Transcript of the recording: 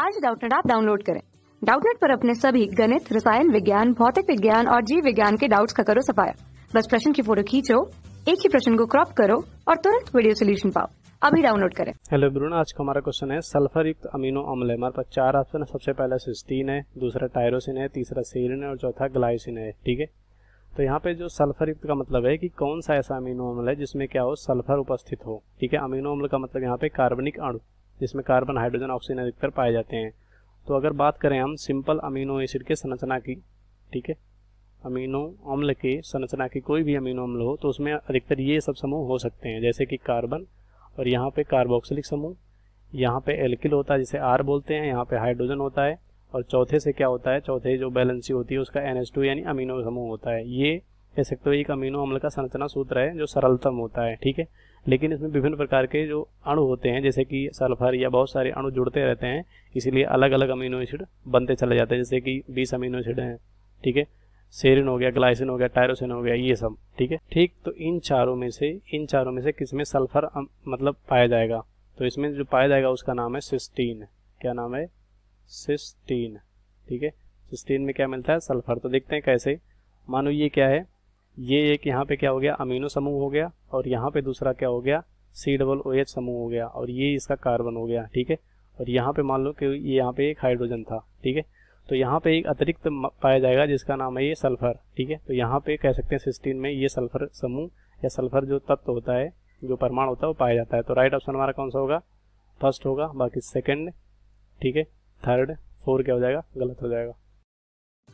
आज डाउटनेट आप डाउनलोड करें डाउटनेट पर अपने सभी गणित रसायन विज्ञान भौतिक विज्ञान और जीव विज्ञान के डाउट्स का करो सफाया बस प्रश्न की फोटो खींचो एक ही प्रश्न को क्रॉप करो और तुरंत वीडियो सोल्यूशन पाओ अभी डाउनलोड करें हेलो ब्रून आज का हमारा क्वेश्चन है सल्फर युक्त अमीनो अम्ल हमारे पास चार ऑप्शन है सबसे पहला सिस्टीन है दूसरा टायरोसिन है तीसरा सेलिन है और चौथा ग्लाइसिन है ठीक है तो यहाँ पे जो सल्फर युक्त का मतलब है कि कौन सा ऐसा अमीनो अम्ल है जिसमें क्या हो सल्फर उपस्थित हो ठीक है अमीनो अम्ल का मतलब यहाँ पे कार्बनिक अणु जिसमें कार्बन हाइड्रोजन ऑक्सीजन अधिकतर पाए जाते हैं तो अगर बात करें हम सिंपल अमीनो एसिड के संरचना की ठीक है अमीनो अम्ल के संरचना की कोई भी अमीनो अम्ल हो तो उसमें अधिकतर ये सब समूह हो सकते हैं जैसे कि कार्बन और यहाँ पे कार्बोक्सिलिक समूह यहाँ पे एल्किल होता है जिसे आर बोलते हैं यहाँ पे हाइड्रोजन होता है और चौथे से क्या होता है चौथे जो बैलेंसी होती है उसका एन यानी अमीनो समूह होता है ये कह सकते हो एक अमीनो अम्ल का संरचना सूत्र है जो सरलतम होता है ठीक है लेकिन इसमें विभिन्न प्रकार के जो अणु होते हैं जैसे कि सल्फर या बहुत सारे अणु जुड़ते रहते हैं इसीलिए अलग अलग अमीनो एसिड बनते चले जाते हैं जैसे कि बीस अमीनो एसिड हैं ठीक है सेरिन हो गया ग्लाइसिन हो गया टायरोसिन हो गया ये सब ठीक है ठीक तो इन चारों में से इन चारों में से किस में सल्फर मतलब पाया जाएगा तो इसमें जो पाया जाएगा उसका नाम है सिस्टीन क्या नाम है सिस्टीन ठीक है सिस्टीन में क्या मिलता है सल्फर तो देखते हैं कैसे मानो ये क्या है ये एक यहाँ पे क्या हो गया अमीनो समूह हो गया और यहाँ पे दूसरा क्या हो गया सी डबल ओ एच समूह हो गया और ये इसका कार्बन हो गया ठीक है और यहाँ पे मान लो कि ये यहाँ पे एक हाइड्रोजन था ठीक है तो यहाँ पे एक अतिरिक्त पाया जाएगा जिसका नाम है ये सल्फर ठीक है तो यहाँ पे कह सकते हैं सिस्टीन में ये सल्फर समूह या सल्फर जो तत्व होता है जो परमाणु होता है वो पाया जाता है तो राइट ऑप्शन हमारा कौन सा होगा फर्स्ट होगा बाकी सेकेंड ठीक है थर्ड फोर क्या हो जाएगा गलत हो जाएगा